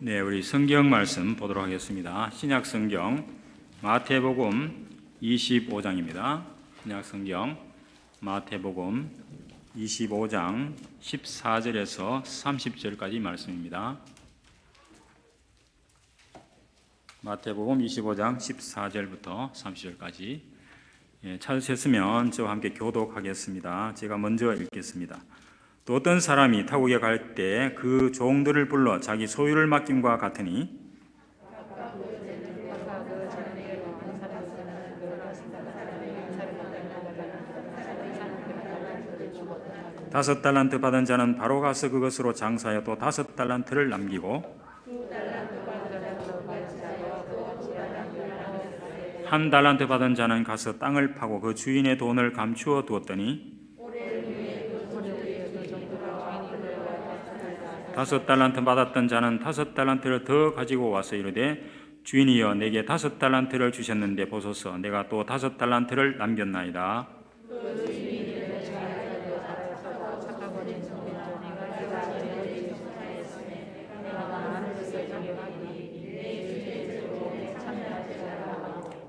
네, 우리 성경 말씀 보도록 하겠습니다. 신약 성경 마태복음 25장입니다. 신약 성경 마태복음 25장 14절에서 30절까지 말씀입니다. 마태복음 25장 14절부터 30절까지 예, 찾으셨으면 저와 함께 교독하겠습니다. 제가 먼저 읽겠습니다. 또 어떤 사람이 타국에 갈 때 그 종들을 불러 자기 소유를 맡김과 같으니 다섯 달란트 받은 자는 바로 가서 그것으로 장사하여 또 다섯 달란트를 남기고 한 달란트 받은 자는 가서 땅을 파고 그 주인의 돈을 감추어 두었더니 다섯 달란트 받았던 자는 다섯 달란트를 더 가지고 와서 이르되 주인이여 내게 다섯 달란트를 주셨는데 보소서 내가 또 다섯 달란트를 남겼나이다.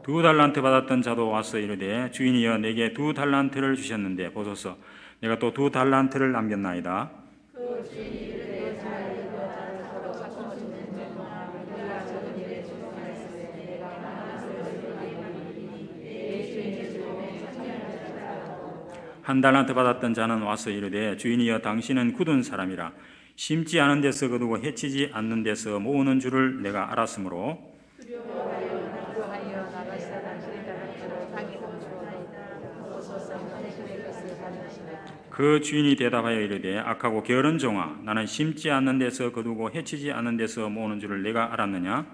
두 달란트 받았던 자도 와서 이르되 주인이여 내게 두 달란트를 주셨는데 보소서 내가 또 두 달란트를 남겼나이다. 한 달란트 받았던 자는 와서 이르되 주인이여 당신은 굳은 사람이라 심지 않은 데서 거두고 해치지 않는 데서 모으는 줄을 내가 알았으므로 그 주인이 대답하여 이르되 악하고 게으른 종아 나는 심지 않는 데서 거두고 해치지 않는 데서 모으는 줄을 내가 알았느냐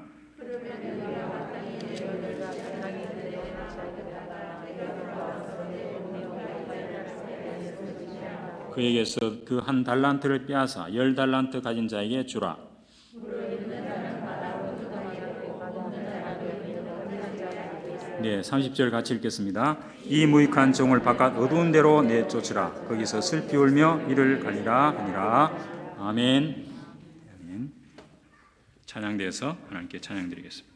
그에게서 그 한 달란트를 빼앗아 열 달란트 가진 자에게 주라. 네, 30절 같이 읽겠습니다. 이 무익한 종을 바깥 어두운 데로 내쫓으라. 거기서 슬피 울며 이를 갈리라 하니라. 아멘. 아멘. 찬양대서 하나님께 찬양드리겠습니다.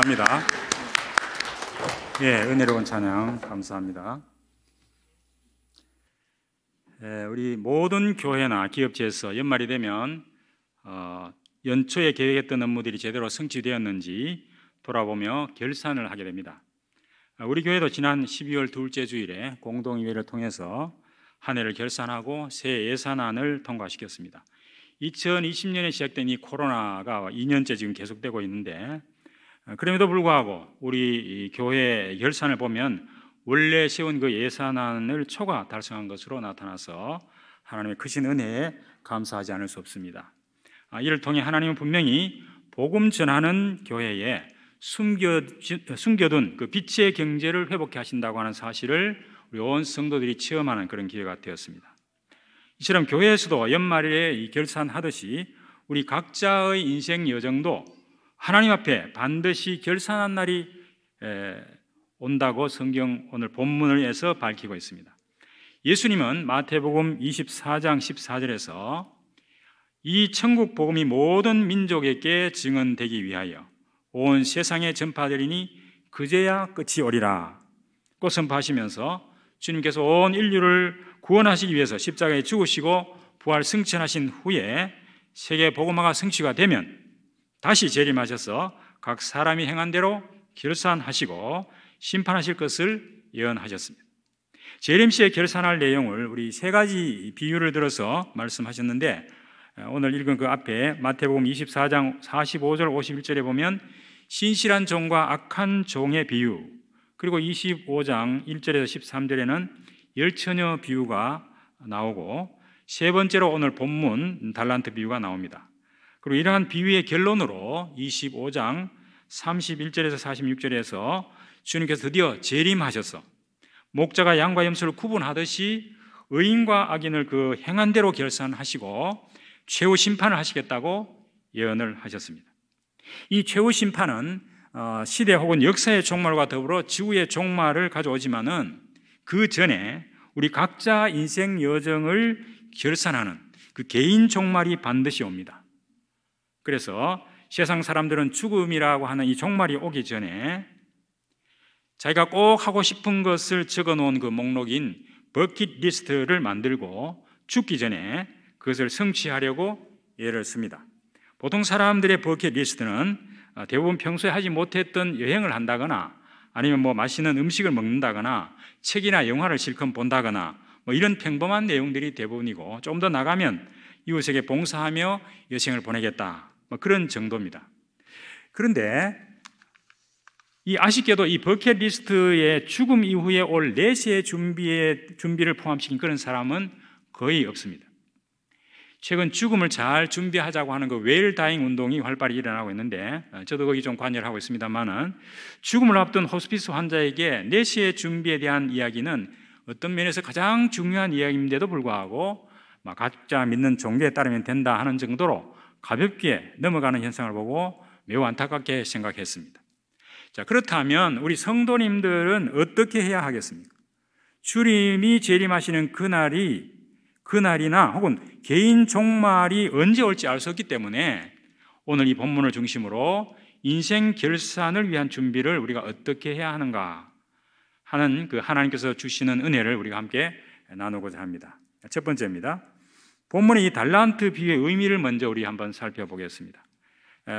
감사합니다. 예, 은혜로운 찬양 감사합니다. 예, 우리 모든 교회나 기업체에서 연말이 되면 어, 연초에 계획했던 업무들이 제대로 성취되었는지 돌아보며 결산을 하게 됩니다. 우리 교회도 지난 12월 둘째 주일에 공동의회를 통해서 한 해를 결산하고 새 예산안을 통과시켰습니다. 2020년에 시작된 이 코로나가 2년째 지금 계속되고 있는데 어, 그럼에도 불구하고 우리 교회 결산을 보면 원래 세운 그 예산안을 초과 달성한 것으로 나타나서 하나님의 크신 은혜에 감사하지 않을 수 없습니다. 아, 이를 통해 하나님은 분명히 복음 전하는 교회에 숨겨, 둔그 빛의 경제를 회복해 하신다고 하는 사실을 우리 온 성도들이 체험하는 그런 기회가 되었습니다. 이처럼 교회에서도 연말에 결산하듯이 우리 각자의 인생 여정도 하나님 앞에 반드시 결산한 날이 온다고 성경 오늘 본문을해서 밝히고 있습니다. 예수님은 마태복음 24장 14절에서 이 천국 복음이 모든 민족에게 증언되기 위하여 온 세상에 전파되리니 그제야 끝이 오리라. 꽃 선포하시면서 주님께서 온 인류를 구원하시기 위해서 십자가에 죽으시고 부활 승천하신 후에 세계 복음화가 성취가 되면 다시 재림하셔서 각 사람이 행한 대로 결산하시고 심판하실 것을 예언하셨습니다. 재림 시에 결산할 내용을 우리 세 가지 비유를 들어서 말씀하셨는데 어, 오늘 읽은 그 앞에 마태복음 24장 45절 51절에 보면 신실한 종과 악한 종의 비유 그리고 25장 1절에서 13절에는 열처녀 비유가 나오고 세 번째로 오늘 본문 달란트 비유가 나옵니다. 그리고 이러한 비유의 결론으로 25장 31절에서 46절에서 주님께서 드디어 재림하셔서 목자가 양과 염소를 구분하듯이 의인과 악인을 그 행한대로 결산하시고 최후 심판을 하시겠다고 예언을 하셨습니다. 이 최후 심판은 어, 시대 혹은 역사의 종말과 더불어 지구의 종말을 가져오지만은 그 전에 우리 각자 인생 여정을 결산하는 그 개인 종말이 반드시 옵니다. 그래서 세상 사람들은 죽음이라고 하는 이 종말이 오기 전에 자기가 꼭 하고 싶은 것을 적어 놓은 그 목록인 버킷 리스트를 만들고 죽기 전에 그것을 성취하려고 예를 씁니다. 보통 사람들의 버킷 리스트는 아, 대부분 평소에 하지 못했던 여행을 한다거나 아니면 뭐 맛있는 음식을 먹는다거나 책이나 영화를 실컷 본다거나 뭐 이런 평범한 내용들이 대부분이고 좀 더 나가면 이웃에게 봉사하며 여생을 보내겠다 뭐 그런 정도입니다. 그런데 이 아쉽게도 이 버킷리스트에 죽음 이후에 올내세 네 준비에, 준비를 포함시킨 그런 사람은 거의 없습니다. 최근 죽음을 잘 준비하자고 하는 그웨 다잉 운동이 활발히 일어나고 있는데 어, 저도 거기 좀 관여를 하고 있습니다만은 죽음을 앞둔 호스피스 환자에게 내시의 네 준비에 대한 이야기는 어떤 면에서 가장 중요한 이야기인데도 불구하고 각자 믿는 종교에 따르면 된다 하는 정도로 가볍게 넘어가는 현상을 보고 매우 안타깝게 생각했습니다. 자, 그렇다면 우리 성도님들은 어떻게 해야 하겠습니까? 주님이 재림하시는 그날이 그날이나 혹은 개인 종말이 언제 올지 알 수 없기 때문에 오늘 이 본문을 중심으로 인생 결산을 위한 준비를 우리가 어떻게 해야 하는가 하는 그 하나님께서 주시는 은혜를 우리가 함께 나누고자 합니다. 첫 번째입니다. 본문의 이 달란트 비유의 의미를 먼저 우리 한번 살펴보겠습니다.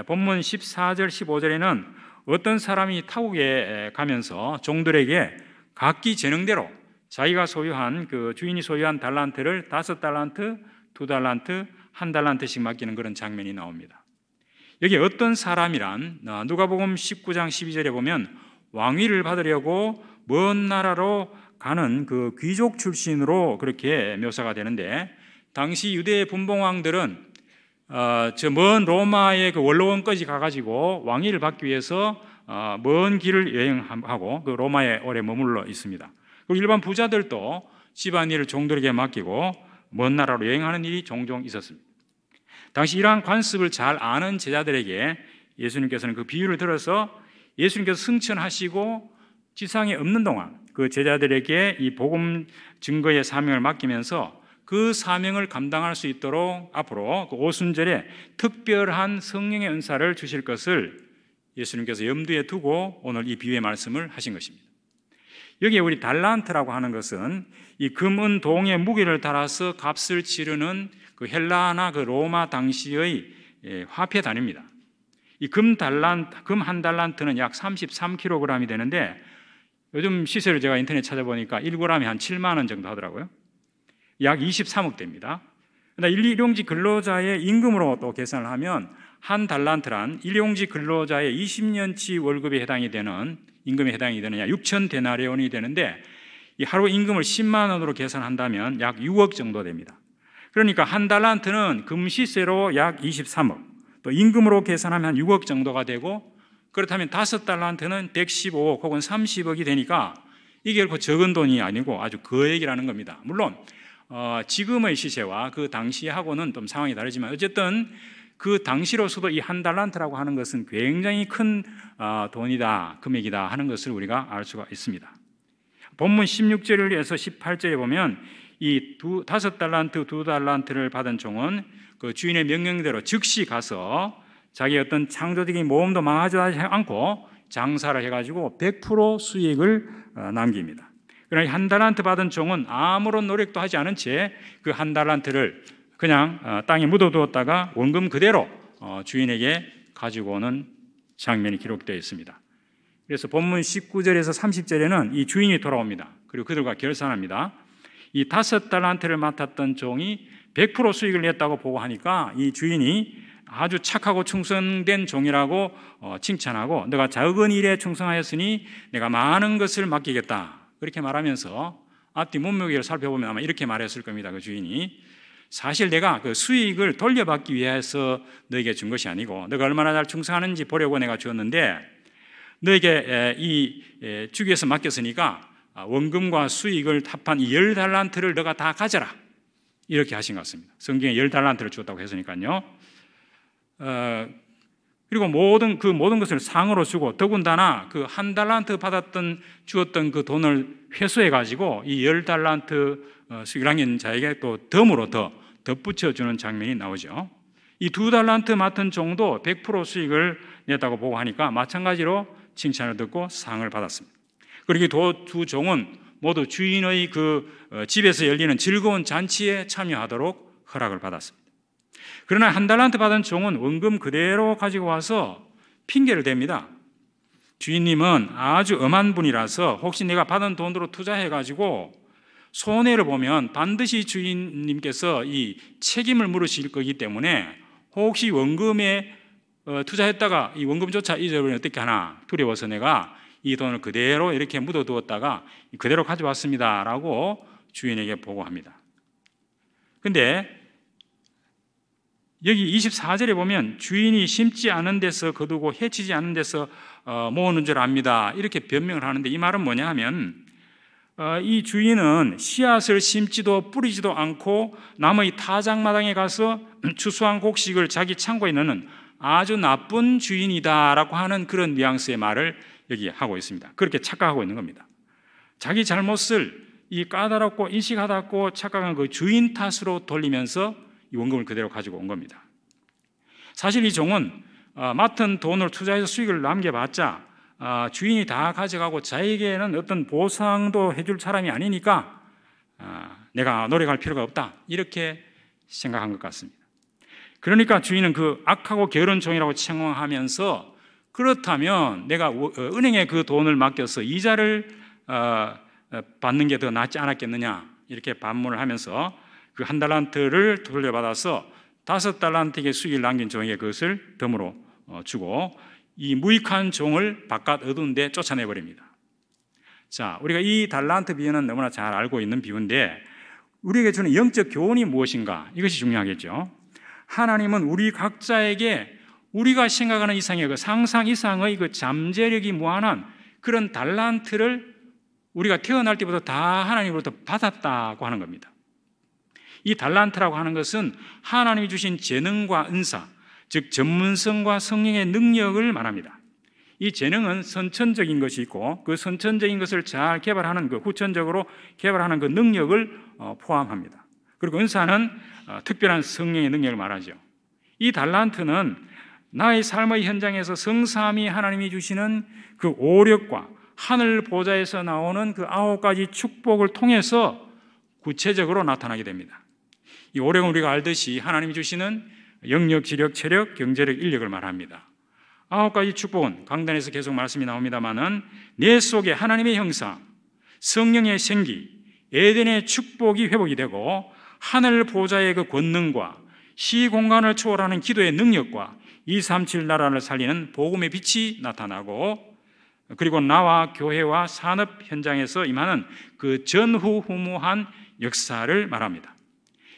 본문 14절 15절에는 어떤 사람이 타국에 가면서 종들에게 각기 재능대로 자기가 소유한 그 주인이 소유한 달란트를 다섯 달란트, 두 달란트, 한 달란트씩 맡기는 그런 장면이 나옵니다. 여기 어떤 사람이란 어, 누가복음 19장 12절에 보면 왕위를 받으려고 먼 나라로 가는 그 귀족 출신으로 그렇게 묘사가 되는데 당시 유대 의 분봉왕들은 어, 저 먼 로마의 그 원로원까지 가가지고 왕위를 받기 위해서 어, 먼 길을 여행하고 그 로마에 오래 머물러 있습니다. 그리고 일반 부자들도 집안일을 종들에게 맡기고 먼 나라로 여행하는 일이 종종 있었습니다. 당시 이러한 관습을 잘 아는 제자들에게 예수님께서는 그 비유를 들어서 예수님께서 승천하시고 지상에 없는 동안 그 제자들에게 이 복음 증거의 사명을 맡기면서 그 사명을 감당할 수 있도록 앞으로 그 오순절에 특별한 성령의 은사를 주실 것을 예수님께서 염두에 두고 오늘 이 비유의 말씀을 하신 것입니다. 여기에 우리 달란트라고 하는 것은 이 금은 동의 무게를 달아서 값을 치르는 그 헬라나 그 로마 당시의 예, 화폐 단입니다이 금 달란트, 금 한 달란트는 약 33kg이 되는데 요즘 시세를 제가 인터넷 찾아보니까 1 g 에한 7만 원 정도 하더라고요. 약 23억 대니다그러 일용직 근로자의 임금으로 또 계산을 하면 한 달란트란 일용직 근로자의 20년치 월급에 해당이 되는 임금에 해당이 되는 약 6천 데나리온이 되는데 이 하루 임금을 10만 원으로 계산한다면 약 6억 정도 됩니다. 그러니까 한 달란트는 금시세로 약 23억, 또 임금으로 계산하면 6억 정도가 되고 그렇다면 다섯 달란트는 115억 혹은 30억이 되니까 이게 결코 적은 돈이 아니고 아주 거액이라는 겁니다. 물론 어, 지금의 시세와 그 당시하고는 좀 상황이 다르지만 어쨌든 그 당시로서도 이 한 달란트라고 하는 것은 굉장히 큰 어, 돈이다, 금액이다 하는 것을 우리가 알 수가 있습니다. 본문 16절에서 18절에 보면 이 두, 다섯 달란트, 두 달란트를 받은 종은 그 주인의 명령대로 즉시 가서 자기 어떤 창조적인 모험도 망하지 않고 장사를 해가지고 100% 수익을 어, 남깁니다. 그러나 한 달란트 받은 종은 아무런 노력도 하지 않은 채 그 한 달란트를 그냥 어, 땅에 묻어두었다가 원금 그대로 어, 주인에게 가지고 오는 장면이 기록되어 있습니다. 그래서 본문 19절에서 30절에는 이 주인이 돌아옵니다. 그리고 그들과 결산합니다. 이 다섯 달란트를 맡았던 종이 100% 수익을 냈다고 보고하니까 이 주인이 아주 착하고 충성된 종이라고 어, 칭찬하고 내가 작은 일에 충성하였으니 내가 많은 것을 맡기겠다. 그렇게 말하면서 앞뒤 몸무게를 살펴보면 아마 이렇게 말했을 겁니다. 그 주인이 사실 내가 그 수익을 돌려받기 위해서 너에게 준 것이 아니고 너가 얼마나 잘 충성하는지 보려고 내가 주었는데 너에게 이 주기에서 맡겼으니까 아, 원금과 수익을 탑한 이열 달란트를 너가 다 가져라 이렇게 하신 것 같습니다. 성경에 열 달란트를 주었다고 했으니까요. 어, 그리고 모든 그 모든 것을 상으로 주고 더군다나 그 한 달란트 받았던 주었던 그 돈을 회수해 가지고 이 열 달란트 어, 수기랑인 자에게 또 덤으로 더 덧붙여 주는 장면이 나오죠. 이 두 달란트 맡은 종도 100% 수익을 냈다고 보고 하니까 마찬가지로 칭찬을 듣고 상을 받았습니다. 그리고 두 종은 모두 주인의 그 어, 집에서 열리는 즐거운 잔치에 참여하도록 허락을 받았습니다. 그러나 한 달란트 받은 종은 원금 그대로 가지고 와서 핑계를 댑니다. 주인님은 아주 엄한 분이라서 혹시 내가 받은 돈으로 투자해 가지고 손해를 보면 반드시 주인님께서 이 책임을 물으실 거기 때문에 혹시 원금에 어, 투자했다가 이 원금조차 잊어버리면 어떻게 하나 두려워서 내가 이 돈을 그대로 이렇게 묻어두었다가 그대로 가져왔습니다라고 주인에게 보고합니다. 근데 여기 24절에 보면 주인이 심지 않은 데서 거두고 해치지 않은 데서 어, 모으는 줄 압니다. 이렇게 변명을 하는데 이 말은 뭐냐 하면 어, 이 주인은 씨앗을 심지도 뿌리지도 않고 남의 타작마당에 가서 추수한 곡식을 자기 창고에 넣는 아주 나쁜 주인이다라고 하는 그런 뉘앙스의 말을 여기 하고 있습니다. 그렇게 착각하고 있는 겁니다. 자기 잘못을 이 까다롭고 인식하다고 착각한 그 주인 탓으로 돌리면서 이 원금을 그대로 가지고 온 겁니다. 사실 이 종은 어, 맡은 돈을 투자해서 수익을 남겨봤자 어, 주인이 다 가져가고 자에게는 어떤 보상도 해줄 사람이 아니니까 어, 내가 노력할 필요가 없다 이렇게 생각한 것 같습니다. 그러니까 주인은 그 악하고 게으른 종이라고 칭호하면서 그렇다면 내가 은행에 그 돈을 맡겨서 이자를 받는 게 더 낫지 않았겠느냐 이렇게 반문을 하면서 그한 달란트를 돌려받아서 다섯 달란트의 수익을 남긴 종에게 그것을 덤으로 어, 주고 이 무익한 종을 바깥 어두운 데 쫓아내버립니다. 자, 우리가 이 달란트 비유는 너무나 잘 알고 있는 비유인데 우리에게 주는 영적 교훈이 무엇인가? 이것이 중요하겠죠. 하나님은 우리 각자에게 우리가 생각하는 이상의 그 상상 이상의 그 잠재력이 무한한 그런 달란트를 우리가 태어날 때부터 다 하나님으로부터 받았다고 하는 겁니다. 이 달란트라고 하는 것은 하나님이 주신 재능과 은사, 즉 전문성과 성령의 능력을 말합니다. 이 재능은 선천적인 것이 있고 그 선천적인 것을 잘 개발하는 그 후천적으로 개발하는 그 능력을 어, 포함합니다. 그리고 은사는 어, 특별한 성령의 능력을 말하죠. 이 달란트는 나의 삶의 현장에서 성삼이 하나님이 주시는 그 오력과 하늘 보좌에서 나오는 그 아홉 가지 축복을 통해서 구체적으로 나타나게 됩니다. 이 오력은 우리가 알듯이 하나님이 주시는 영력, 지력 체력, 경제력, 인력을 말합니다. 아홉 가지 축복은 강단에서 계속 말씀이 나옵니다만은 내 속에 하나님의 형상, 성령의 생기, 에덴의 축복이 회복이 되고 하늘 보좌의 그 권능과 시 공간을 초월하는 기도의 능력과 237 나라를 살리는 복음의 빛이 나타나고 그리고 나와 교회와 산업 현장에서 임하는 그 전후후무한 역사를 말합니다.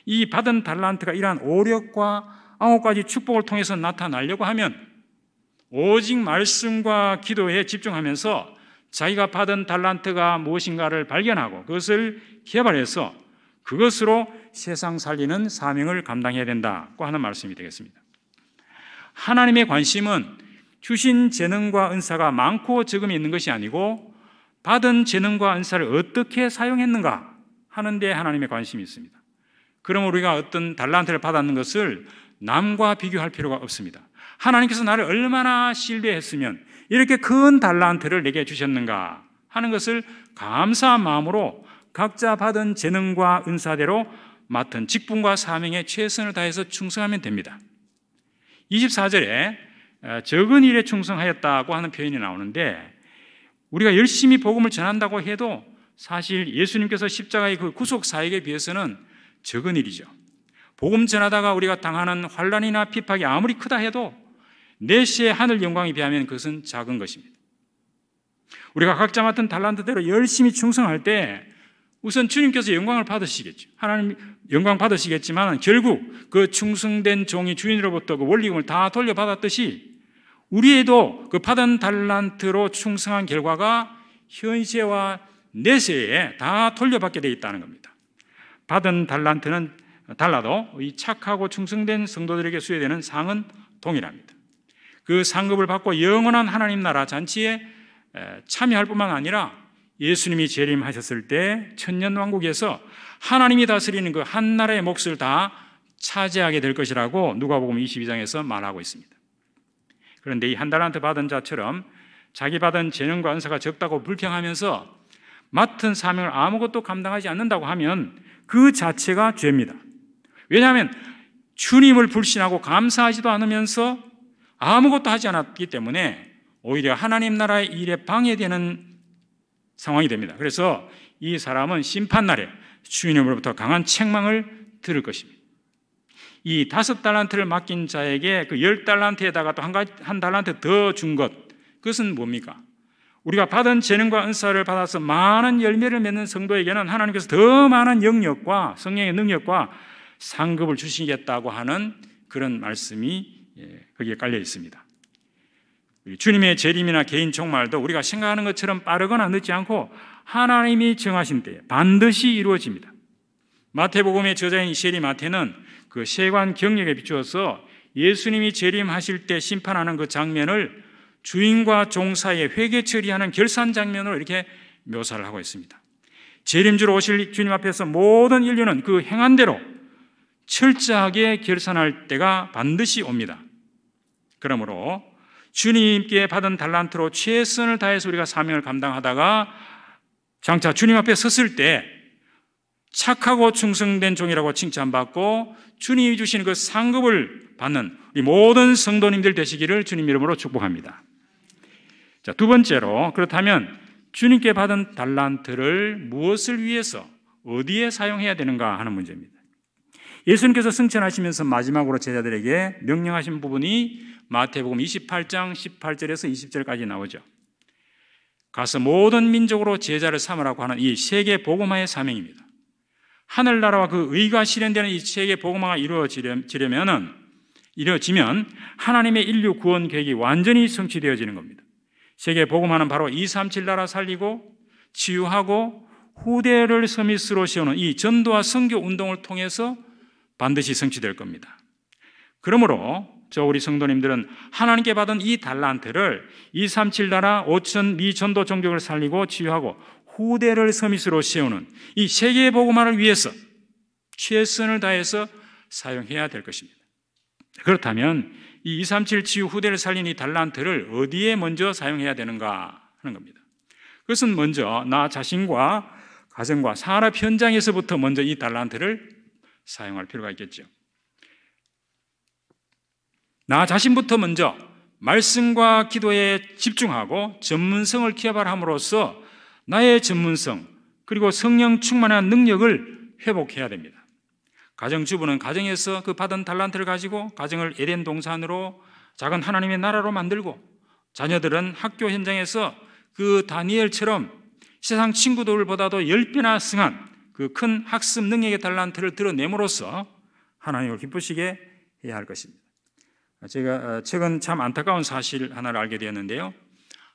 이 받은 달란트가 이러한 오력과 아홉 가지 축복을 통해서 나타나려고 하면 오직 말씀과 기도에 집중하면서 자기가 받은 달란트가 무엇인가를 발견하고 그것을 개발해서 그것으로 세상 살리는 사명을 감당해야 된다고 하는 말씀이 되겠습니다. 하나님의 관심은 주신 재능과 은사가 많고 적음이 있는 것이 아니고 받은 재능과 은사를 어떻게 사용했는가 하는데 하나님의 관심이 있습니다. 그럼 우리가 어떤 달란트를 받았는 것을 남과 비교할 필요가 없습니다. 하나님께서 나를 얼마나 신뢰했으면 이렇게 큰 달란트를 내게 주셨는가 하는 것을 감사한 마음으로 각자 받은 재능과 은사대로 맡은 직분과 사명에 최선을 다해서 충성하면 됩니다. 24절에 어, 적은 일에 충성하였다고 하는 표현이 나오는데 우리가 열심히 복음을 전한다고 해도 사실 예수님께서 십자가의 그 구속 사역에 비해서는 적은 일이죠. 복음 전하다가 우리가 당하는 환란이나 비박이 아무리 크다 해도 내시의 하늘 영광에 비하면 그것은 작은 것입니다. 우리가 각자 맡은 달란트대로 열심히 충성할 때 우선 주님께서 영광을 받으시겠죠. 하나님 영광 받으시겠지만 결국 그 충성된 종이 주인으로부터 그 원리금을 다 돌려받았듯이 우리에도 그 받은 달란트로 충성한 결과가 현세와 내세에 다 돌려받게 되어 있다는 겁니다. 받은 달란트는 달라도 이 착하고 충성된 성도들에게 수여되는 상은 동일합니다. 그 상급을 받고 영원한 하나님 나라 잔치에 참여할 뿐만 아니라 예수님이 재림하셨을 때 천년 왕국에서 하나님이 다스리는 그 한 나라의 몫을 다 차지하게 될 것이라고 누가복음 22장에서 말하고 있습니다. 그런데 이 한 달란트 받은 자처럼 자기 받은 재능과 은사가 적다고 불평하면서 맡은 사명을 아무것도 감당하지 않는다고 하면 그 자체가 죄입니다. 왜냐하면 주님을 불신하고 감사하지도 않으면서 아무것도 하지 않았기 때문에 오히려 하나님 나라의 일에 방해되는 상황이 됩니다. 그래서 이 사람은 심판날에 주님으로부터 강한 책망을 들을 것입니다. 이 다섯 달란트를 맡긴 자에게 그 열 달란트에다가 또 한 달란트 더 준 것, 그것은 뭡니까? 우리가 받은 재능과 은사를 받아서 많은 열매를 맺는 성도에게는 하나님께서 더 많은 영역과 성령의 능력과 상급을 주시겠다고 하는 그런 말씀이 예, 거기에 깔려 있습니다. 주님의 재림이나 개인 종말도 우리가 생각하는 것처럼 빠르거나 늦지 않고 하나님이 정하신 때에 반드시 이루어집니다. 마태복음의 저자인 이세리 마태는 그 세관 경력에 비추어서 예수님이 재림하실 때 심판하는 그 장면을 주인과 종 사이의 회개 처리하는 결산 장면으로 이렇게 묘사를 하고 있습니다. 재림주로 오실 주님 앞에서 모든 인류는 그 행한 대로 철저하게 결산할 때가 반드시 옵니다. 그러므로 주님께 받은 달란트로 최선을 다해서 우리가 사명을 감당하다가 장차 주님 앞에 섰을 때 착하고 충성된 종이라고 칭찬받고 주님이 주신 그 상급을 받는 우리 모든 성도님들 되시기를 주님 이름으로 축복합니다. 자, 두 번째로 그렇다면 주님께 받은 달란트를 무엇을 위해서 어디에 사용해야 되는가 하는 문제입니다. 예수님께서 승천하시면서 마지막으로 제자들에게 명령하신 부분이 마태복음 28장 18절에서 20절까지 나오죠. 가서 모든 민족으로 제자를 삼으라고 하는 이 세계 복음화의 사명입니다. 하늘나라와 그 의가 실현되는 이 세계 복음화가 이루어지려면은 이루어지면 하나님의 인류 구원 계획이 완전히 성취되어지는 겁니다. 세계 복음하는 바로 237 나라 살리고 치유하고 후대를 서밋으로 세우는 이 전도와 성교 운동을 통해서 반드시 성취될 겁니다. 그러므로 저 우리 성도님들은 하나님께 받은 이 달란트를 237 나라 5천 미 전도 종족을 살리고 치유하고 후대를 서밋으로 세우는 이 세계 복음화를 위해서 최선을 다해서 사용해야 될 것입니다. 그렇다면 이237 치유 후대를 살린 이 달란트를 어디에 먼저 사용해야 되는가 하는 겁니다. 그것은 먼저 나 자신과 가정과 산업 현장에서부터 먼저 이 달란트를 사용할 필요가 있겠죠. 나 자신부터 먼저 말씀과 기도에 집중하고 전문성을 키발함으로써 나의 전문성 그리고 성령 충만한 능력을 회복해야 됩니다. 가정주부는 가정에서 그 받은 달란트를 가지고 가정을 에덴 동산으로 작은 하나님의 나라로 만들고 자녀들은 학교 현장에서 그 다니엘처럼 세상 친구들보다도 10배나 승한 그 큰 학습 능력의 달란트를 드러내므로써 하나님을 기쁘시게 해야 할 것입니다. 제가 어, 최근 참 안타까운 사실 하나를 알게 되었는데요.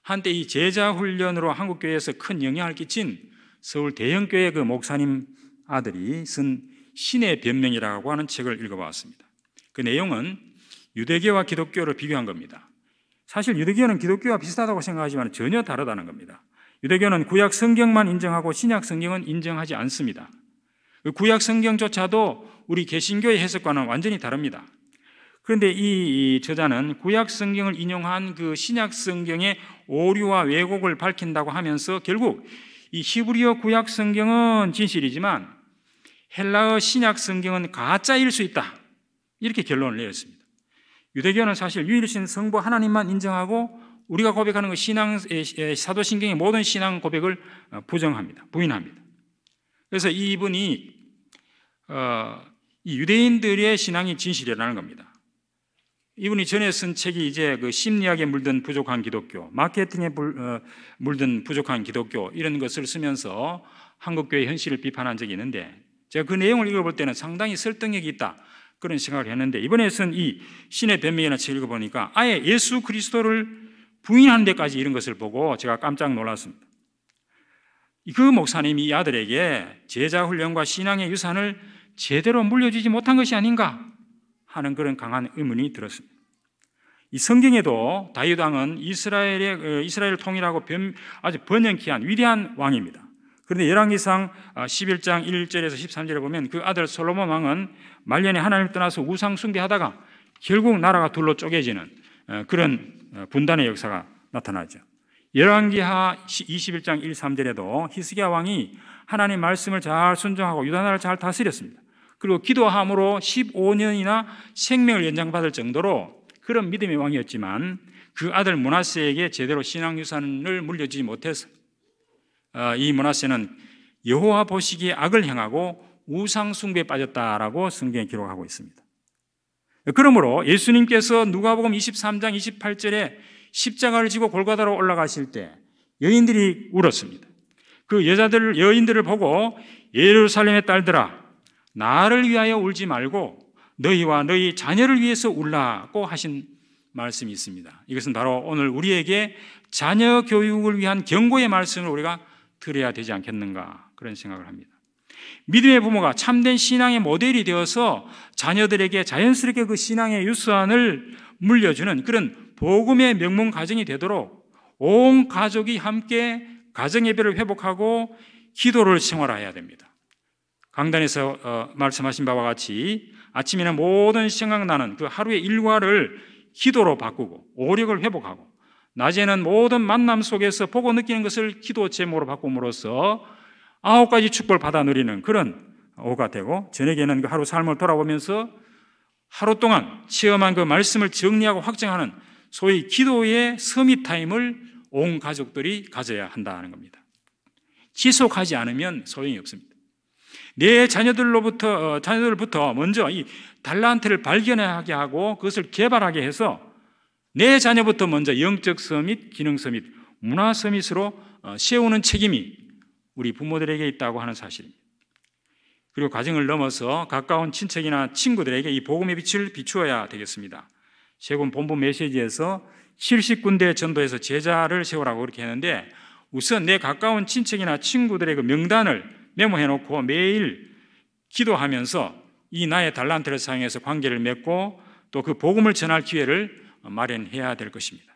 한때 이 제자 훈련으로 한국 교회에서 큰 영향을 끼친 서울 대형 교회 그 목사님 아들이 쓴 신의 변명이라고 하는 책을 읽어봤습니다. 그 내용은 유대교와 기독교를 비교한 겁니다. 사실 유대교는 기독교와 비슷하다고 생각하지만 전혀 다르다는 겁니다. 유대교는 구약 성경만 인정하고 신약 성경은 인정하지 않습니다. 그 구약 성경조차도 우리 개신교의 해석과는 완전히 다릅니다. 그런데 이 저자는 구약 성경을 인용한 그 신약 성경의 오류와 왜곡을 밝힌다고 하면서 결국 이 히브리어 구약 성경은 진실이지만 헬라어 신약 성경은 가짜일 수 있다. 이렇게 결론을 내렸습니다. 유대교는 사실 유일신 성부 하나님만 인정하고 우리가 고백하는 그 신앙 사도신경의 모든 신앙 고백을 어, 부정합니다. 부인합니다. 그래서 이분이 어, 이 유대인들의 신앙이 진실이라는 겁니다. 이분이 전에 쓴 책이 이제 그 심리학에 물든 부족한 기독교, 마케팅에 불, 어, 물든 부족한 기독교 이런 것을 쓰면서 한국교회 현실을 비판한 적이 있는데 제가 그 내용을 읽어볼 때는 상당히 설득력이 있다. 그런 생각을 했는데 이번에선이 신의 변명이나 책 읽어보니까 아예 예수 그리스도를 부인하는 데까지 이런 것을 보고 제가 깜짝 놀랐습니다. 그 목사님이 이 아들에게 제자 훈련과 신앙의 유산을 제대로 물려주지 못한 것이 아닌가 하는 그런 강한 의문이 들었습니다. 이 성경에도 다윗 왕은 이스라엘의 어, 이스라엘을 통일하고 아주 번영케 한 위대한 왕입니다. 그런데 열왕기상 11장 어, 1절에서 13절에 보면 그 아들 솔로몬 왕은 말년에 하나님 을 떠나서 우상 숭배하다가 결국 나라가 둘로 쪼개지는 어, 그런 어, 분단의 역사가 나타나죠. 열왕기하 21장 1, 3절에도 히스기야 왕이 하나님 말씀을 잘 순종하고 유다 나라를 잘 다스렸습니다. 그리고 기도함으로 15년이나 생명을 연장받을 정도로 그런 믿음의 왕이었지만 그 아들 문하세에게 제대로 신앙 유산을 물려주지 못해서 어, 이 문하세는 여호와 보시기에 악을 행하고 우상 숭배에 빠졌다라고 성경에 기록하고 있습니다. 그러므로 예수님께서 누가복음 23장 28절에 십자가를 지고 골가다로 올라가실 때 여인들이 울었습니다. 그 여자들 여인들을 보고 예루살렘의 딸들아 나를 위하여 울지 말고 너희와 너희 자녀를 위해서 울라고 하신 말씀이 있습니다. 이것은 바로 오늘 우리에게 자녀 교육을 위한 경고의 말씀을 우리가 드려야 되지 않겠는가 그런 생각을 합니다. 믿음의 부모가 참된 신앙의 모델이 되어서 자녀들에게 자연스럽게 그 신앙의 유수한을 물려주는 그런 복음의 명문 가정이 되도록 온 가족이 함께 가정 예배를 회복하고 기도를 생활해야 됩니다. 강단에서 어, 말씀하신 바와 같이 아침에는 모든 생각나는 그 하루의 일과를 기도로 바꾸고 오력을 회복하고 낮에는 모든 만남 속에서 보고 느끼는 것을 기도 제목로 바꿈으로써 아홉 가지 축복을 받아 누리는 그런 오가 되고 저녁에는 그 하루 삶을 돌아보면서 하루 동안 체험한 그 말씀을 정리하고 확정하는 소위 기도의 서밋 타임을 온 가족들이 가져야 한다는 겁니다. 지속하지 않으면 소용이 없습니다. 내 자녀들로부터 어, 자녀들부터 먼저 이 달란트를 발견하게 하고 그것을 개발하게 해서 내 자녀부터 먼저 영적 서밋, 기능 서밋, 문화 서밋으로 세우는 어, 책임이 우리 부모들에게 있다고 하는 사실입니다. 그리고 가정을 넘어서 가까운 친척이나 친구들에게 이 복음의 빛을 비추어야 되겠습니다. 세군 본부 메시지에서 70군데 전도해서 제자를 세우라고 그렇게 했는데 우선 내 가까운 친척이나 친구들의 그 명단을 메모해 놓고 매일 기도하면서 이 나의 달란트를 사용해서 관계를 맺고 또 그 복음을 전할 기회를 마련해야 될 것입니다.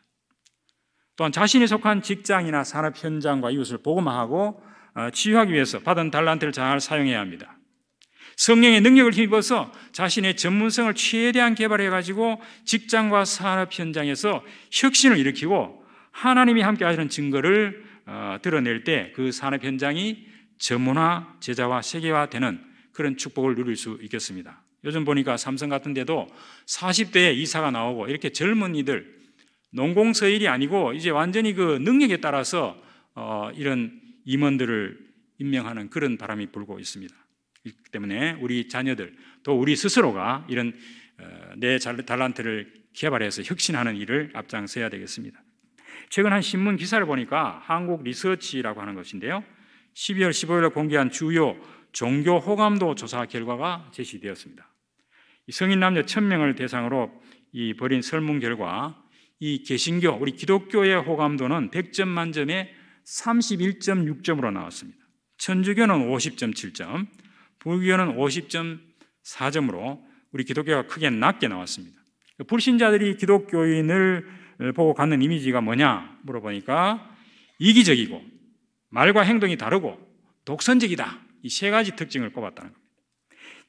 또한 자신이 속한 직장이나 산업 현장과 이웃을 복음화하고 어, 치유하기 위해서 받은 달란트를 잘 사용해야 합니다. 성령의 능력을 힘입어서 자신의 전문성을 최대한 개발해가지고 직장과 산업 현장에서 혁신을 일으키고 하나님이 함께 하시는 증거를 어, 드러낼 때 그 산업 현장이 전문화, 제자와 세계화되는 그런 축복을 누릴 수 있겠습니다. 요즘 보니까 삼성 같은 데도 40대에 이사가 나오고 이렇게 젊은이들 농공서일이 아니고 이제 완전히 그 능력에 따라서 어, 이런 임원들을 임명하는 그런 바람이 불고 있습니다. 때문에 우리 자녀들 또 우리 스스로가 이런 어, 내 달란트를 개발해서 혁신하는 일을 앞장서야 되겠습니다. 최근 한 신문 기사를 보니까 한국 리서치라고 하는 것인데요. 12월 15일에 공개한 주요 종교 호감도 조사 결과가 제시되었습니다. 성인 남녀 1000명을 대상으로 이 벌인 설문 결과 이 개신교, 우리 기독교의 호감도는 100점 만점에 31.6점으로 나왔습니다. 천주교는 50.7점, 불교는 50.4점으로 우리 기독교가 크게 낮게 나왔습니다. 불신자들이 기독교인을 보고 갖는 이미지가 뭐냐 물어보니까 이기적이고 말과 행동이 다르고 독선적이다 이세 가지 특징을 꼽았다는 겁니다.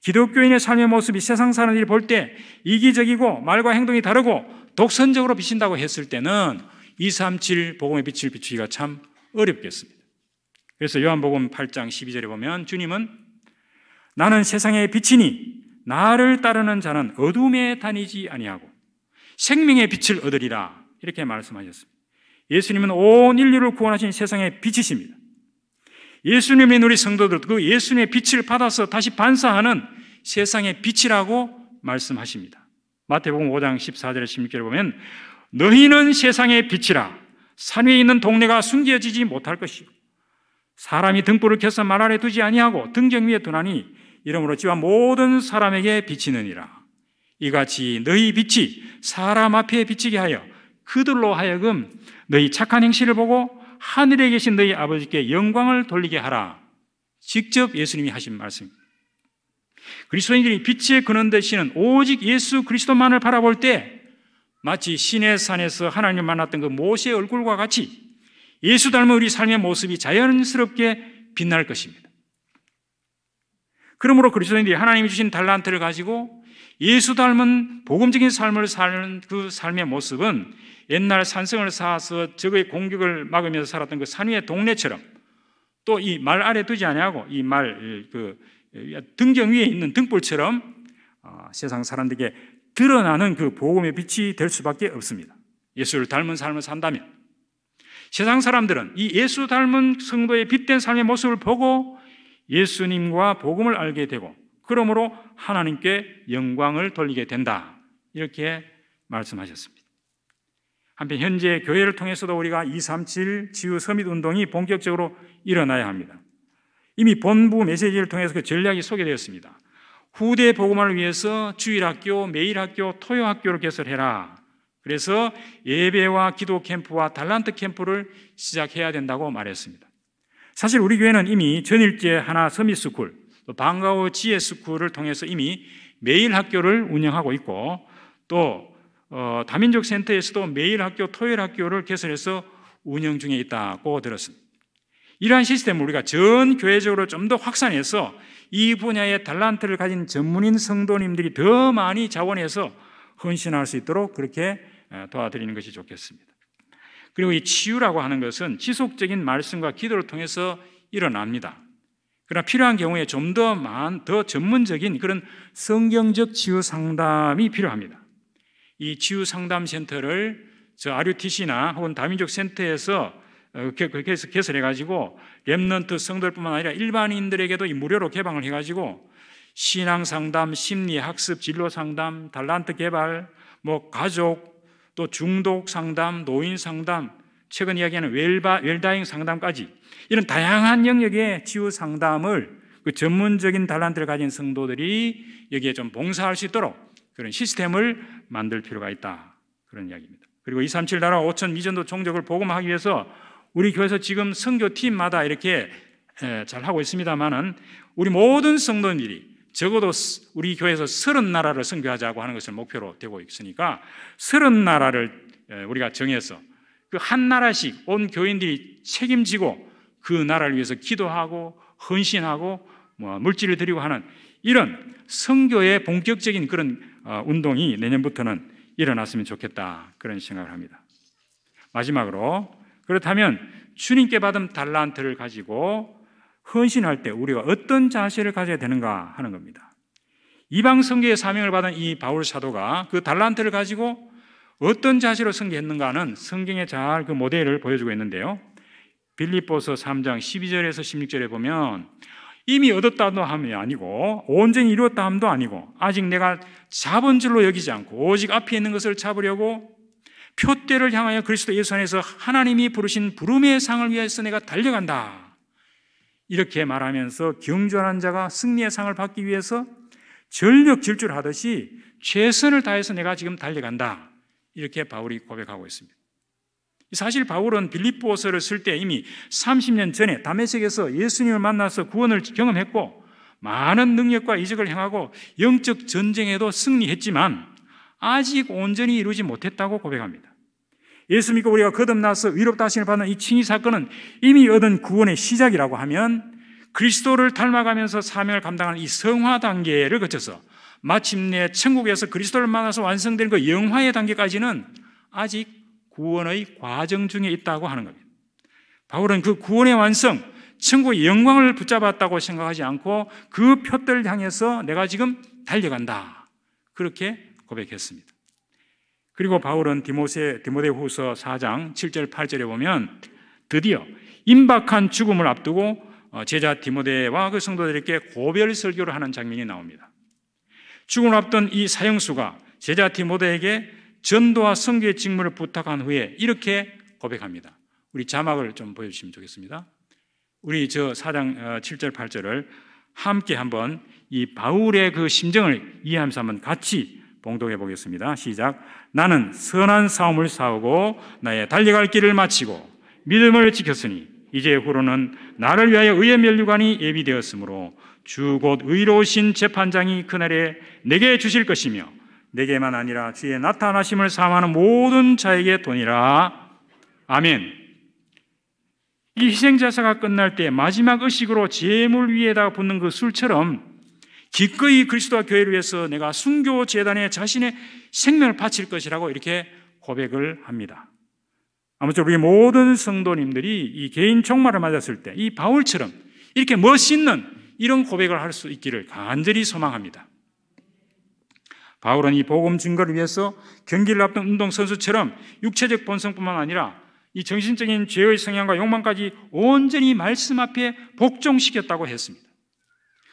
기독교인의 삶의 모습이 세상 사람들이 볼때 이기적이고 말과 행동이 다르고 독선적으로 비친다고 했을 때는 237 복음의 빛을 비추기가 참 어렵겠습니다. 그래서 요한복음 8장 12절에 보면 주님은 나는 세상의 빛이니 나를 따르는 자는 어둠에 다니지 아니하고 생명의 빛을 얻으리라 이렇게 말씀하셨습니다. 예수님은 온 인류를 구원하신 세상의 빛이십니다. 예수님 믿는 우리 성도들 그 예수님의 빛을 받아서 다시 반사하는 세상의 빛이라고 말씀하십니다. 마태복음 5장 1 4절 16절에 보면 너희는 세상의 빛이라 산 위에 있는 동네가 숨겨지지 못할 것이요 사람이 등불을 켜서 말 아래 두지 아니하고 등정 위에 두나니 이러므로 지와 모든 사람에게 비치느니라 이같이 너희 빛이 사람 앞에 비치게 하여 그들로 하여금 너희 착한 행실을 보고 하늘에 계신 너희 아버지께 영광을 돌리게 하라. 직접 예수님이 하신 말씀 그리스도인들이 빛의 근원 되시는 오직 예수 그리스도만을 바라볼 때 마치 신의 산에서 하나님을 만났던 그 모세의 얼굴과 같이 예수 닮은 우리 삶의 모습이 자연스럽게 빛날 것입니다. 그러므로 그리스도인들이 하나님이 주신 달란트를 가지고 예수 닮은 복음적인 삶을 사는 그 삶의 모습은 옛날 산성을 쌓아서 적의 공격을 막으면서 살았던 그 산위의 동네처럼 또 이 말 아래 두지 아니하고 이 말 그 등경 위에 있는 등불처럼 어, 세상 사람들에게 드러나는 그 복음의 빛이 될 수밖에 없습니다. 예수를 닮은 삶을 산다면 세상 사람들은 이 예수 닮은 성도의 빛된 삶의 모습을 보고 예수님과 복음을 알게 되고 그러므로 하나님께 영광을 돌리게 된다. 이렇게 말씀하셨습니다. 한편 현재 교회를 통해서도 우리가 237 지우 서밋 운동이 본격적으로 일어나야 합니다. 이미 본부 메시지를 통해서 그 전략이 소개되었습니다. 후대 복음화 위해서 주일학교, 매일학교, 토요학교를 개설해라. 그래서 예배와 기도 캠프와 달란트 캠프를 시작해야 된다고 말했습니다. 사실 우리 교회는 이미 전일제 하나 서밋스쿨, 방과후 지혜스쿨을 통해서 이미 매일 학교를 운영하고 있고 또 어, 다민족 센터에서도 매일 학교, 토요일 학교를 개설해서 운영 중에 있다고 들었습니다. 이러한 시스템을 우리가 전 교회적으로 좀 더 확산해서 이 분야의 달란트를 가진 전문인 성도님들이 더 많이 자원해서 헌신할 수 있도록 그렇게 도와드리는 것이 좋겠습니다. 그리고 이 치유라고 하는 것은 지속적인 말씀과 기도를 통해서 일어납니다. 그러나 필요한 경우에 좀더 많, 더 전문적인 그런 성경적 치유 상담이 필요합니다. 이 치유 상담 센터를 저 RUTC나 혹은 다민족 센터에서 어, 그렇게 해서 개설해 가지고 렘넌트 성도뿐만 아니라 일반인들에게도 이 무료로 개방을 해 가지고 신앙 상담, 심리 학습, 진로 상담, 달란트 개발, 뭐 가족 또 중독 상담, 노인 상담, 최근 이야기하는 웰바, 웰다잉 상담까지 이런 다양한 영역의 치유 상담을 그 전문적인 달란트를 가진 성도들이 여기에 좀 봉사할 수 있도록 그런 시스템을 만들 필요가 있다. 그런 이야기입니다. 그리고 237 나라 5천 미전도 종족을 복음하기 위해서 우리 교회에서 지금 선교 팀마다 이렇게 잘 하고 있습니다만은 우리 모든 성도들이 적어도 우리 교회에서 서른 나라를 선교하자고 하는 것을 목표로 되고 있으니까 서른 나라를 우리가 정해서 그 한 나라씩 온 교인들이 책임지고 그 나라를 위해서 기도하고 헌신하고 뭐 물질을 드리고 하는 이런 선교의 본격적인 그런 어, 운동이 내년부터는 일어났으면 좋겠다 그런 생각을 합니다. 마지막으로 그렇다면 주님께 받은 달란트를 가지고 헌신할 때 우리가 어떤 자세를 가져야 되는가 하는 겁니다. 이방 선교의 사명을 받은 이 바울 사도가 그 달란트를 가지고 어떤 자세로 선교했는가는 성경에 잘 그 모델을 보여주고 있는데요. 빌립보서 3장 12절에서 16절에 보면 이미 얻었다도 함이 아니고 온전히 이루었다 함도 아니고 아직 내가 잡은 줄로 여기지 않고 오직 앞에 있는 것을 잡으려고 표대를 향하여 그리스도 예수 안에서 하나님이 부르신 부름의 상을 위해서 내가 달려간다. 이렇게 말하면서 경전한 자가 승리의 상을 받기 위해서 전력 질주를 하듯이 최선을 다해서 내가 지금 달려간다. 이렇게 바울이 고백하고 있습니다. 사실 바울은 빌립보서를 쓸 때 이미 30년 전에 담에색에서 예수님을 만나서 구원을 경험했고 많은 능력과 이적을 행하고 영적 전쟁에도 승리했지만 아직 온전히 이루지 못했다고 고백합니다. 예수 믿고 우리가 거듭나서 위롭다 하심을 받는 이 칭의 사건은 이미 얻은 구원의 시작이라고 하면 그리스도를 닮아가면서 사명을 감당하는 이 성화 단계를 거쳐서 마침내 천국에서 그리스도를 만나서 완성된 그 영화의 단계까지는 아직 구원의 과정 중에 있다고 하는 겁니다. 바울은 그 구원의 완성, 천국의 영광을 붙잡았다고 생각하지 않고 그표대 향해서 내가 지금 달려간다. 그렇게 고백했습니다. 그리고 바울은 디모세, 디모데 후서 4장 7절, 8절에 보면 드디어 임박한 죽음을 앞두고 어, 제자 디모데와 그 성도들에게 고별 설교를 하는 장면이 나옵니다. 죽음을 앞둔 이 사형수가 제자 디모데에게 전도와 성교의 직무를 부탁한 후에 이렇게 고백합니다. 우리 자막을 좀 보여주시면 좋겠습니다. 우리 저 4장 7절 어, 8절을 함께 한번 이 바울의 그 심정을 이해하면서 한번 같이 봉독해 보겠습니다. 시작. 나는 선한 싸움을 싸우고 나의 달려갈 길을 마치고 믿음을 지켰으니 이제 후로는 나를 위하여 의의 면류관이 예비되었으므로 주 곧 의로우신 재판장이 그날에 내게 주실 것이며 내게만 아니라 주의 나타나심을 사모하는 모든 자에게 돈이라. 아멘. 이 희생제사가 끝날 때 마지막 의식으로 제물 위에다가 는그 술처럼 기꺼이 그리스도와 교회를 위해서 내가 순교 재단에 자신의 생명을 바칠 것이라고 이렇게 고백을 합니다. 아무쪼 우리 모든 성도님들이 이 개인 종말을 맞았을 때 이 바울처럼 이렇게 멋있는 이런 고백을 할 수 있기를 간절히 소망합니다. 바울은 이 복음 증거를 위해서 경기를 앞둔 운동선수처럼 육체적 본성뿐만 아니라 이 정신적인 죄의 성향과 욕망까지 온전히 말씀 앞에 복종시켰다고 했습니다.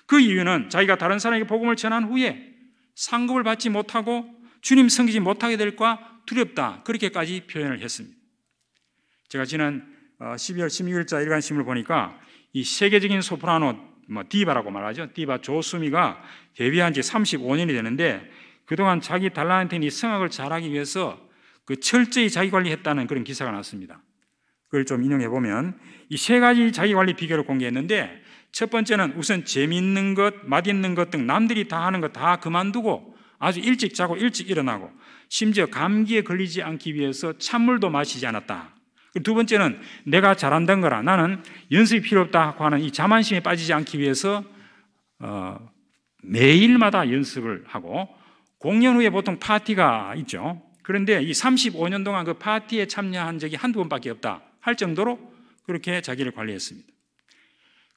그 이유는 자기가 다른 사람에게 복음을 전한 후에 상급을 받지 못하고 주님 섬기지 못하게 될까 두렵다. 그렇게까지 표현을 했습니다. 제가 지난 12월 어, 16일자 일간신을 보니까 이 세계적인 소프라노 뭐 디바라고 말하죠. 디바 조수미가 데뷔한 지 35년이 되는데 그동안 자기 달란트인 성악을 잘하기 위해서 그 철저히 자기 관리했다는 그런 기사가 났습니다. 그걸 좀 인용해 보면 이 세 가지 자기 관리 비결을 공개했는데 첫 번째는 우선 재밌는 것, 맛있는 것 등 남들이 다 하는 거다 그만두고 아주 일찍 자고 일찍 일어나고 심지어 감기에 걸리지 않기 위해서 찬물도 마시지 않았다. 두 번째는 내가 잘한다는 거라 나는 연습이 필요 없다고 하는 이 자만심에 빠지지 않기 위해서 어, 매일마다 연습을 하고 공연 후에 보통 파티가 있죠. 그런데 이 35년 동안 그 파티에 참여한 적이 한두 번밖에 없다 할 정도로 그렇게 자기를 관리했습니다.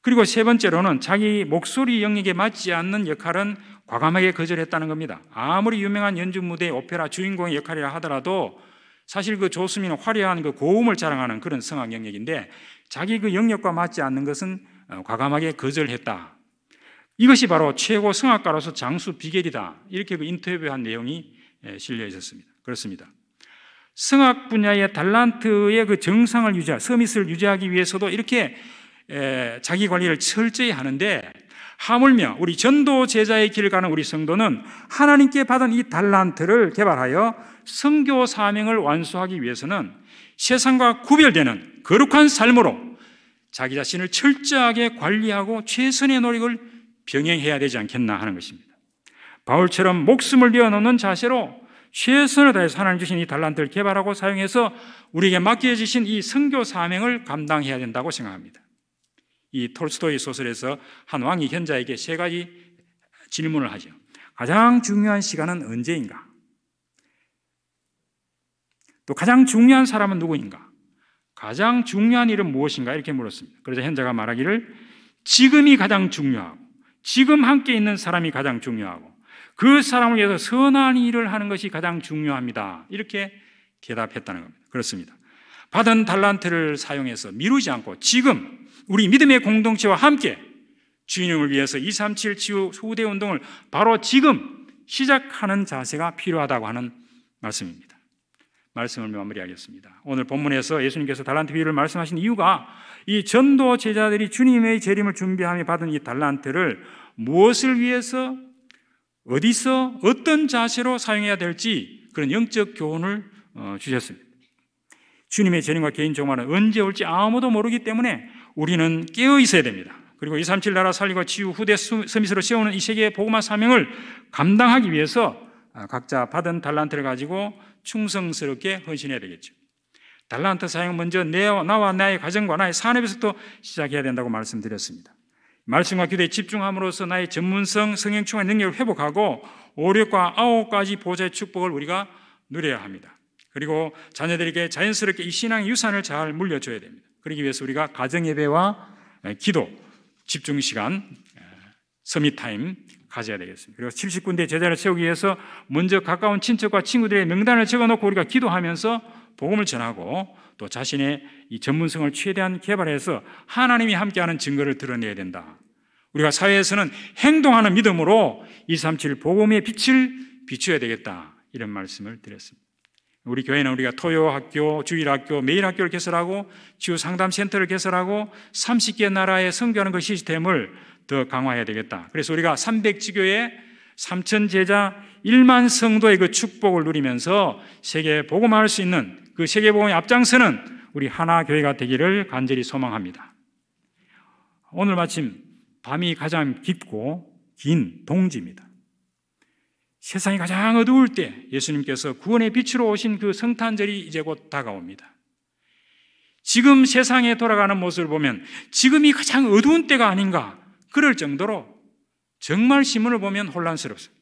그리고 세 번째로는 자기 목소리 영역에 맞지 않는 역할은 과감하게 거절했다는 겁니다. 아무리 유명한 연주 무대 오페라 주인공의 역할이라 하더라도 사실 그 조수민은 화려한 그 고음을 자랑하는 그런 성악 영역인데 자기 그 영역과 맞지 않는 것은 어, 과감하게 거절했다 이것이 바로 최고 성악가로서 장수 비결이다. 이렇게 그 인터뷰한 내용이 예, 실려 있었습니다. 그렇습니다. 성악 분야의 달란트의 그 정상을 유지 서밋을 유지하기 위해서도 이렇게 예, 자기 관리를 철저히 하는데 하물며 우리 전도 제자의 길을 가는 우리 성도는 하나님께 받은 이 달란트를 개발하여 성교 사명을 완수하기 위해서는 세상과 구별되는 거룩한 삶으로 자기 자신을 철저하게 관리하고 최선의 노력을 병행해야 되지 않겠나 하는 것입니다. 바울처럼 목숨을 내어놓는 자세로 최선을 다해서 하나님 주신 이 달란트를 개발하고 사용해서 우리에게 맡겨주신 이 선교 사명을 감당해야 된다고 생각합니다. 이 톨스토이 소설에서 한 왕이 현자에게 세 가지 질문을 하죠. 가장 중요한 시간은 언제인가? 또 가장 중요한 사람은 누구인가? 가장 중요한 일은 무엇인가? 이렇게 물었습니다. 그러자 현자가 말하기를 지금이 가장 중요하고 지금 함께 있는 사람이 가장 중요하고 그 사람을 위해서 선한 일을 하는 것이 가장 중요합니다. 이렇게 대답했다는 겁니다. 그렇습니다. 받은 달란트를 사용해서 미루지 않고 지금 우리 믿음의 공동체와 함께 주님을 위해서 237 치유 후대 운동을 바로 지금 시작하는 자세가 필요하다고 하는 말씀입니다. 말씀을 마무리하겠습니다. 오늘 본문에서 예수님께서 달란트 비유를 말씀하신 이유가 이 전도 제자들이 주님의 재림을 준비하며 받은 이 달란트를 무엇을 위해서 어디서 어떤 자세로 사용해야 될지 그런 영적 교훈을 어, 주셨습니다. 주님의 재림과 개인 종말은 언제 올지 아무도 모르기 때문에 우리는 깨어 있어야 됩니다. 그리고 237 나라 살리고 치유 후대 서밋으로 세우는 이 세계의 복음화 사명을 감당하기 위해서 아, 각자 받은 달란트를 가지고 충성스럽게 헌신해야 되겠죠. 달란트 사용 먼저 내, 나와 나의 가정과 나의 산업에서부터 시작해야 된다고 말씀드렸습니다. 말씀과 기도에 집중함으로써 나의 전문성, 성행충한 능력을 회복하고 오력과 아홉 가지 보좌의 축복을 우리가 누려야 합니다. 그리고 자녀들에게 자연스럽게 이 신앙의 유산을 잘 물려줘야 됩니다. 그러기 위해서 우리가 가정예배와 기도, 집중시간, 서밋타임 가져야 되겠습니다. 그리고 70군데 제자를 세우기 위해서 먼저 가까운 친척과 친구들의 명단을 적어놓고 우리가 기도하면서 복음을 전하고 또 자신의 이 전문성을 최대한 개발해서 하나님이 함께하는 증거를 드러내야 된다. 우리가 사회에서는 행동하는 믿음으로 237 복음의 빛을 비춰야 되겠다. 이런 말씀을 드렸습니다. 우리 교회는 우리가 토요학교, 주일학교, 매일학교를 개설하고 주상담센터를 개설하고 30개 나라에 선교하는 그 시스템을 더 강화해야 되겠다. 그래서 우리가 300지교에 3천 제자 1만 성도의 그 축복을 누리면서 세계 복음화할 수 있는 그 세계 복음의 앞장서는 우리 하나 교회가 되기를 간절히 소망합니다. 오늘 마침 밤이 가장 깊고 긴 동지입니다. 세상이 가장 어두울 때 예수님께서 구원의 빛으로 오신 그 성탄절이 이제 곧 다가옵니다. 지금 세상에 돌아가는 모습을 보면 지금이 가장 어두운 때가 아닌가 그럴 정도로 정말 신문을 보면 혼란스럽습니다.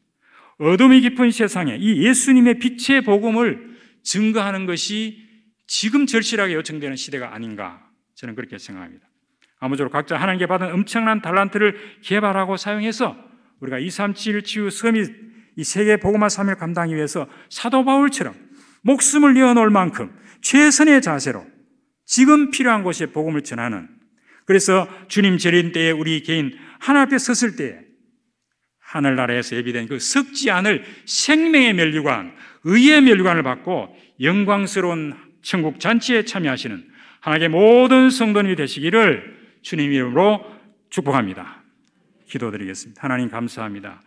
어둠이 깊은 세상에 이 예수님의 빛의 복음을 증거하는 것이 지금 절실하게 요청되는 시대가 아닌가 저는 그렇게 생각합니다. 아무쪼록 각자 하나님께 받은 엄청난 달란트를 개발하고 사용해서 우리가 237 치유 서밋 이 세계 복음화 사을 감당하기 위해서 사도 바울처럼 목숨을 내어놓을 만큼 최선의 자세로 지금 필요한 곳에 복음을 전하는 그래서 주님 재림 때에 우리 개인 하나 앞에 섰을 때 하늘나라에서 예비된 그 석지 않을 생명의 면류관, 의의 면류관을 받고 영광스러운 천국 잔치에 참여하시는 하나님의 모든 성도님이 되시기를 주님 이름으로 축복합니다. 기도드리겠습니다. 하나님 감사합니다.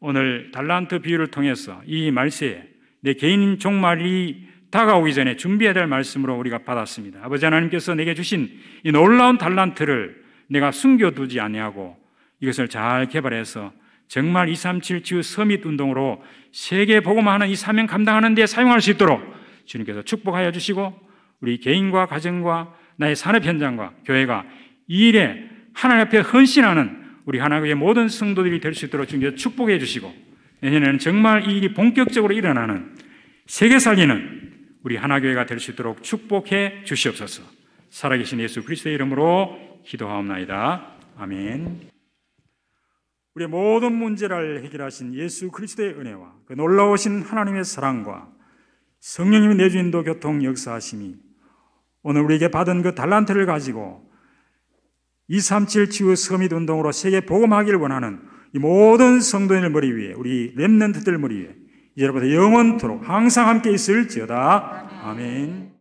오늘 달란트 비유를 통해서 이 말세에 내 개인 종말이 다가오기 전에 준비해야 될 말씀으로 우리가 받았습니다. 아버지 하나님께서 내게 주신 이 놀라운 달란트를 내가 숨겨두지 아니하고 이것을 잘 개발해서 정말 237 지우 서밋 운동으로 세계 복음화하는 이 사명 감당하는 데 사용할 수 있도록 주님께서 축복하여 주시고 우리 개인과 가정과 나의 산업 현장과 교회가 이 일에 하나님 앞에 헌신하는 우리 하나님의 모든 성도들이 될 수 있도록 주님께서 축복해 주시고 내년에는 정말 이 일이 본격적으로 일어나는 세계 살리는 우리 하나교회가 될 수 있도록 축복해 주시옵소서. 살아계신 예수 그리스도의 이름으로 기도하옵나이다. 아멘. 우리의 모든 문제를 해결하신 예수 그리스도의 은혜와 그 놀라우신 하나님의 사랑과 성령님이 내 주인도 교통 역사하심이 오늘 우리에게 받은 그 달란트를 가지고 237 치유 서밋 운동으로 세계 복음하기를 원하는 이 모든 성도인을 머리 위에 우리 렘넌트들 머리 위에 이제로부터 영원토록 항상 함께 있을지어다 아멘.